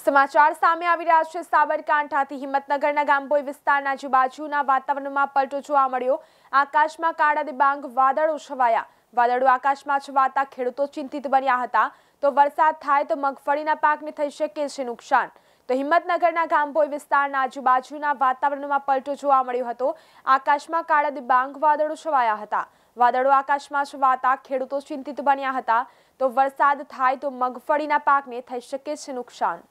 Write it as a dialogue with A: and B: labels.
A: સમાચાર સામે આવી રહ્યા છે સાબરકાંઠાથી હિંમતનગરના ગામબોઈ વિસ્તારના આજુબાજુના વાતાવરણમાં પલટો જોવા મળ્યો આકાશમાં કાળા દિબાંગ વાદળો છવાયા વાદળો આકાશમાં છવાતા ખેડૂતો ચિંતિત બન્યા હતા તો વરસાદ થાય તો મગફળીના પાકને થઈ શકે છે નુકસાન તો હિંમતનગરના ગામબોઈ વિસ્તારના આજુબાજુના વાતાવરણમાં પલટો જોવા મળ્યો હતો આકાશમાં કાળા દિબાંગ વાદળો છવાયા હતા વાદળો આકાશમાં છવાતા ખેડૂતો ચિંતિત બન્યા હતા તો વરસાદ થાય તો મગફળીના પાકને થઈ શકે છે નુકસાન